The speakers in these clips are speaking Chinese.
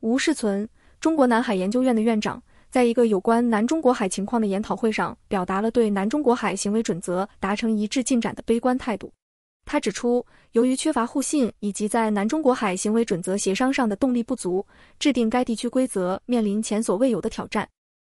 吴世存，中国南海研究院的院长，在一个有关南中国海情况的研讨会上，表达了对南中国海行为准则达成一致进展的悲观态度。他指出，由于缺乏互信以及在南中国海行为准则协商上的动力不足，制定该地区规则面临前所未有的挑战。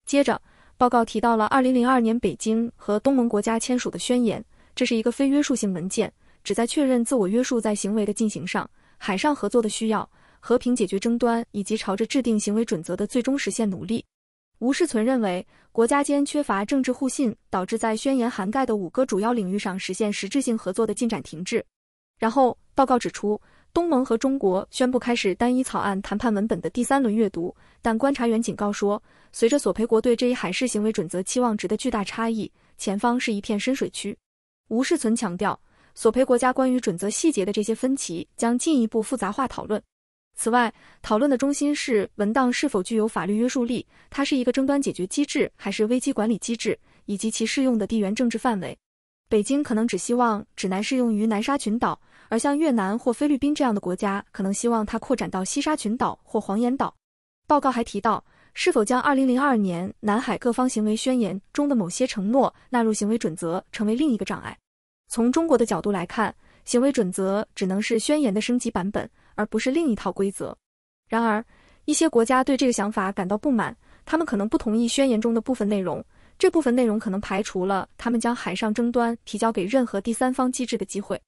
接着，报告提到了二零零二年北京和东盟国家签署的宣言，这是一个非约束性文件，旨在确认自我约束在行为的进行、上海上合作的需要。和平解决争端，以及朝着制定行为准则的最终实现努力。吴世存认为，国家间缺乏政治互信，导致在宣言涵盖的五个主要领域上实现实质性合作的进展停滞。然后，报告指出，东盟和中国宣布开始单一草案谈判文本的第三轮阅读，但观察员警告说，随着索赔国对这一海事行为准则期望值的巨大差异，前方是一片深水区。吴世存强调，索赔国家关于准则细节的这些分歧，将进一步复杂化讨论。此外，讨论的中心是文档是否具有法律约束力，它是一个争端解决机制还是危机管理机制，以及其适用的地缘政治范围。北京可能只希望指南适用于南沙群岛，而像越南或菲律宾这样的国家可能希望它扩展到西沙群岛或黄岩岛。报告还提到，是否将2002年南海各方行为宣言中的某些承诺纳入行为准则，成为另一个障碍。从中国的角度来看，行为准则只能是宣言的升级版本。而不是另一套规则。然而，一些国家对这个想法感到不满，他们可能不同意宣言中的部分内容，这部分内容可能排除了他们将海上争端提交给任何第三方机制的机会。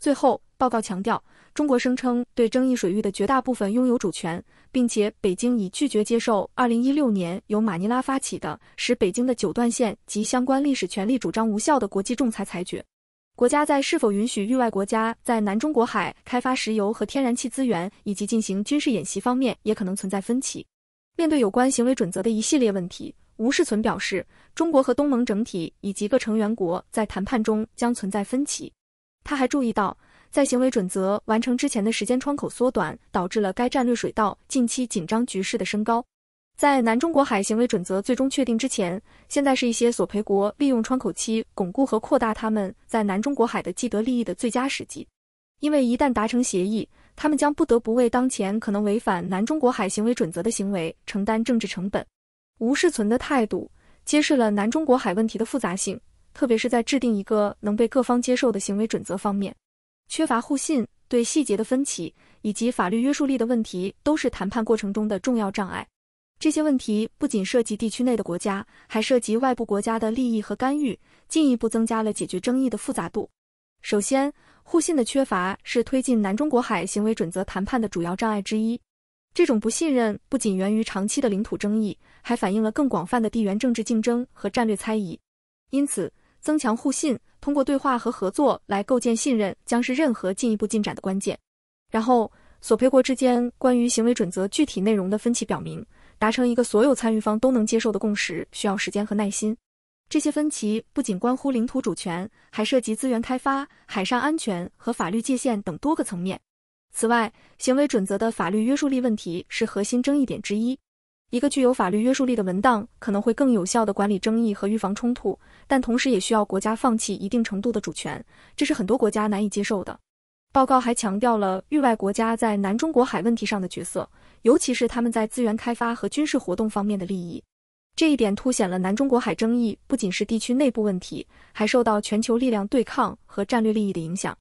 最后，报告强调，中国声称对争议水域的绝大部分拥有主权，并且北京已拒绝接受二零一六年由马尼拉发起的使北京的九段线及相关历史权利主张无效的国际仲裁裁决。国家在是否允许域外国家在南中国海开发石油和天然气资源，以及进行军事演习方面，也可能存在分歧。面对有关行为准则的一系列问题，吴世存表示，中国和东盟整体以及各成员国在谈判中将存在分歧。他还注意到，在行为准则完成之前的时间窗口缩短，导致了该战略水道近期紧张局势的升高。在南中国海行为准则最终确定之前，现在是一些索赔国利用窗口期巩固和扩大他们在南中国海的既得利益的最佳时机。因为一旦达成协议，他们将不得不为当前可能违反南中国海行为准则的行为承担政治成本。无视存的态度揭示了南中国海问题的复杂性，特别是在制定一个能被各方接受的行为准则方面，缺乏互信、对细节的分歧以及法律约束力的问题都是谈判过程中的重要障碍。这些问题不仅涉及地区内的国家，还涉及外部国家的利益和干预，进一步增加了解决争议的复杂度。首先，互信的缺乏是推进南中国海行为准则谈判的主要障碍之一。这种不信任不仅源于长期的领土争议，还反映了更广泛的地缘政治竞争和战略猜疑。因此，增强互信，通过对话和合作来构建信任，将是任何进一步进展的关键。然后，索赔国之间关于行为准则具体内容的分歧表明。达成一个所有参与方都能接受的共识需要时间和耐心。这些分歧不仅关乎领土主权，还涉及资源开发、海上安全和法律界限等多个层面。此外，行为准则的法律约束力问题是核心争议点之一。一个具有法律约束力的文档可能会更有效地管理争议和预防冲突，但同时也需要国家放弃一定程度的主权，这是很多国家难以接受的。报告还强调了域外国家在南中国海问题上的角色。尤其是他们在资源开发和军事活动方面的利益，这一点凸显了南中国海争议不仅是地区内部问题，还受到全球力量对抗和战略利益的影响。